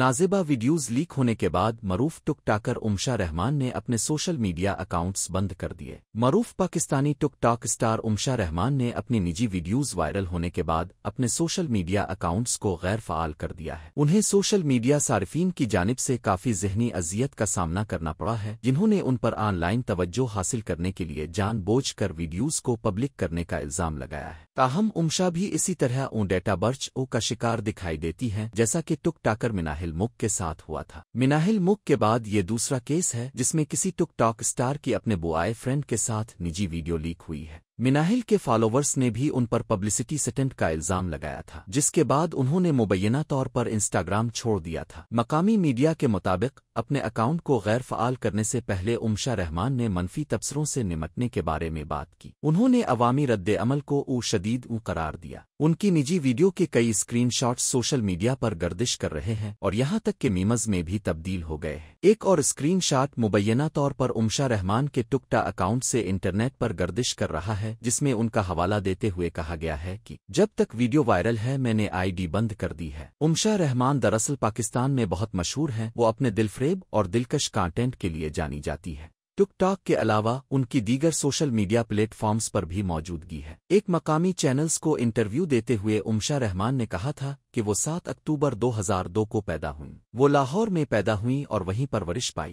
नाजिबा videos leak होने के बाद मरूफ टुक टाकर उमशा रहमान ने अपने सोशल मीडिया अकाउंट्स बंद कर दिए Maroof Pakistani TikTok star Umsha Rahman ने अपनी निजी वीडियोज़ वायरल होने के बाद अपने सोशल मीडिया अकाउंट्स को गैर फ़ाल कर दिया है उन्हें सोशल मीडिया सार्फिन की जानब से काफ़ी जहनी अजियत का सामना करना पड़ा है जिन्होंने उन पर ऑनलाइन तवज्जो हासिल करने के लिए जान बोझ कर वीडियोज़ को पब्लिक करने का इल्ज़ाम लगाया है ताहम उमशा भी इसी तरह ओ डेटा बर्च ओ का शिकार दिखाई देती है जैसा कि टुक टाकर है मिनाहिल मुक के साथ हुआ था मिनाहिल मुक के बाद ये दूसरा केस है जिसमें किसी टुक टॉक स्टार की अपने बुआए फ्रेंड के साथ निजी वीडियो लीक हुई है मिनाहिल के फॉलोवर्स ने भी उन पर पब्लिसिटी सेटेंट का इल्ज़ाम लगाया था जिसके बाद उन्होंने मुबैना तौर पर इंस्टाग्राम छोड़ दिया था मकामी मीडिया के मुताबिक अपने अकाउंट को गैर फ़ाल करने से पहले उमशा रहमान ने मनफी तबसरों से निमटने के बारे में बात की उन्होंने अवामी रद्द अमल को ऊ शदीद ऊ करार दिया उनकी निजी वीडियो के कई स्क्रीन सोशल मीडिया पर गर्दिश कर रहे हैं और यहाँ तक के मीमज में भी तब्दील हो गए हैं एक और स्क्रीन मुबैना तौर पर उमशा रहमान के टुकटा अकाउंट से इंटरनेट पर गर्दिश कर रहा है है जिसमें उनका हवाला देते हुए कहा गया है कि जब तक वीडियो वायरल है मैंने आईडी बंद कर दी है उमशा रहमान दरअसल पाकिस्तान में बहुत मशहूर हैं वो अपने दिलफ्रेब और दिलकश कंटेंट के लिए जानी जाती है टिकटॉक के अलावा उनकी दीगर सोशल मीडिया प्लेटफॉर्म्स पर भी मौजूदगी है एक मकामी चैनल्स को इंटरव्यू देते हुए उमशा रहमान ने कहा था कि वो 7 अक्टूबर 2002 को पैदा हुई वो लाहौर में पैदा हुई और वहीं परवरिश पाई